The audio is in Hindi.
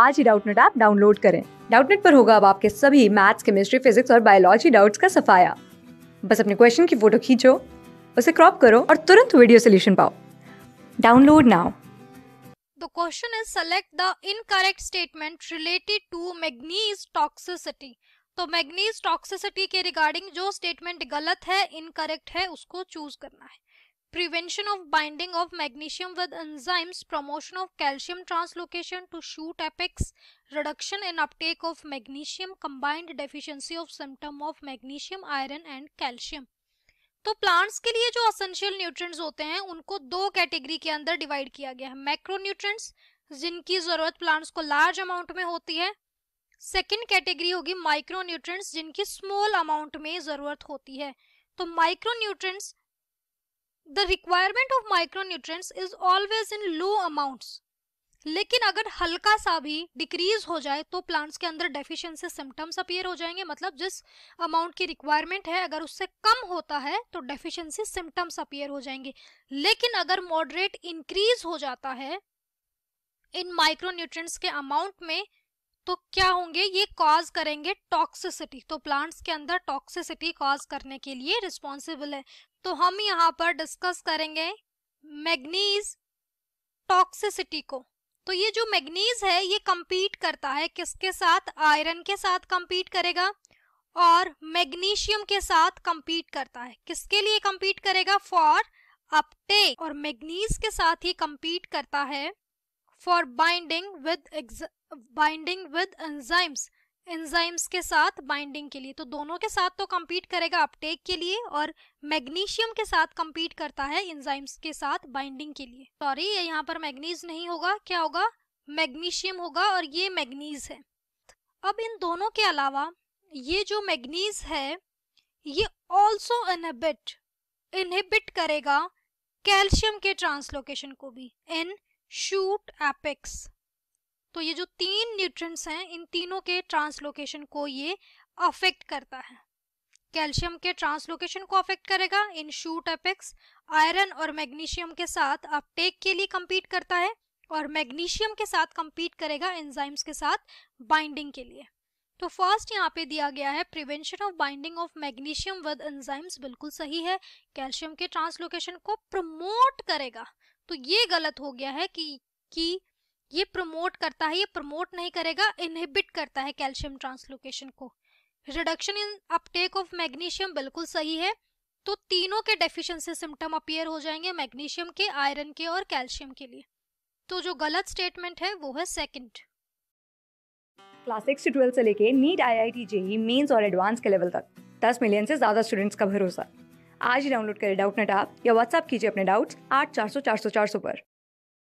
आज ही डाउटनेट ऐप डाउनलोड करें डाउटनेट पर होगा अब आपके सभी मैथ्स केमिस्ट्री फिजिक्स और बायोलॉजी डाउट्स का सफाया बस अपने क्वेश्चन की फोटो खींचो उसे क्रॉप करो और तुरंत वीडियो सोल्यूशन पाओ download now the question is select the incorrect statement related to manganese toxicity तो मैग्नीज टॉक्सिसिटी के रिगार्डिंग जो स्टेटमेंट गलत है इनकरेक्ट है उसको चूज करना है prevention of binding of magnesium with enzymes, promotion of calcium translocation to shoot apex, reduction in uptake of magnesium, combined deficiency of symptom of magnesium, iron and calcium. तो प्लांट्स के लिए जो असेंशियल न्यूट्रिएंट्स होते हैं उनको दो कैटेगरी के अंदर डिवाइड किया गया है मैक्रो न्यूट्रिएंट्स जिनकी जरूरत प्लांट्स को लार्ज अमाउंट में होती है सेकेंड कैटेगरी होगी माइक्रो न्यूट्रिएंट्स जिनकी स्मॉल अमाउंट में जरूरत होती है तो micronutrients the requirement of micronutrients is always in low amounts लेकिन अगर हल्का सा भी डिक्रीज हो जाए तो प्लांट्स के अंदर डेफिशिएंसी सिम्टम्स अपीयर हो जाएंगे मतलब जिस अमाउंट की रिक्वायरमेंट है अगर उससे कम होता है तो डेफिशिएंसी सिम्टम्स अपीयर हो जाएंगे लेकिन अगर मॉडरेट इंक्रीज हो जाता है इन माइक्रोन्यूट्रिएंट्स के अमाउंट में तो क्या होंगे ये कॉज करेंगे टॉक्सिसिटी तो प्लांट्स के अंदर टॉक्सिसिटी कॉज करने के लिए रिस्पॉन्सिबल है तो हम यहाँ पर डिस्कस करेंगे मैग्नीज टॉक्सिसिटी को तो ये जो मैग्नीज है ये कम्पीट करता है किसके साथ आयरन के साथ कम्पीट करेगा और मैग्नीशियम के साथ कम्पीट करता है किसके लिए कम्पीट करेगा फॉर अपटेक और मैग्नीज के साथ ही कम्पीट करता है for binding with binding with enzymes enzymes के साथ बाइंडिंग के लिए तो दोनों के साथ तो कम्पीट करेगा अपटेक के लिए और मैग्नीशियम के साथ कम्पीट करता है एंजाइम्स के साथ बाइंडिंग के लिए सॉरी ये यहाँ पर मैग्नीज नहीं होगा क्या होगा मैग्नीशियम होगा और ये मैग्नीज है अब इन दोनों के अलावा ये जो मैग्नीज है ये ऑल्सो इनहिबिट इनहिबिट करेगा कैल्शियम के ट्रांसलोकेशन को भी इन शूट एपिक्स तो ये जो तीन न्यूट्रंट्स हैं इन तीनों के ट्रांसलोकेशन को ये अफेक्ट करता है कैल्शियम के ट्रांसलोकेशन को अफेक्ट करेगा इन शूट अपेक्स आयरन और मैग्नीशियम के साथ अपटेक के लिए कम्पीट करता है और मैग्नीशियम के साथ कम्पीट करेगा एंजाइम्स के साथ बाइंडिंग के लिए तो फर्स्ट यहाँ पे दिया गया है prevention of binding of magnesium with enzymes बिल्कुल सही है कैल्शियम के ट्रांसलोकेशन को प्रमोट करेगा तो ये गलत हो गया है कि कि ये प्रमोट करता है ये प्रमोट नहीं करेगा इनहिबिट करता है कैल्शियम ट्रांसलोकेशन को reduction in uptake of magnesium बिल्कुल सही है तो तीनों के डेफिशिएंसी सिम्टम अपियर हो जाएंगे मैग्नीशियम के आयरन के और कैल्शियम के लिए तो जो गलत स्टेटमेंट है वो है सेकंड क्लास सिक्स से ट्वेल्थ से लेके NEET I I T JEE mains और एडवांस के लेवल तक दस मिलियन से ज्यादा स्टूडेंट्स का भरोसा आज ही डाउनलोड करें डाउट नेट आप या व्हाट्सअप कीजिए अपने डाउट्स आठ चार सौ चार सौ चार सौ पर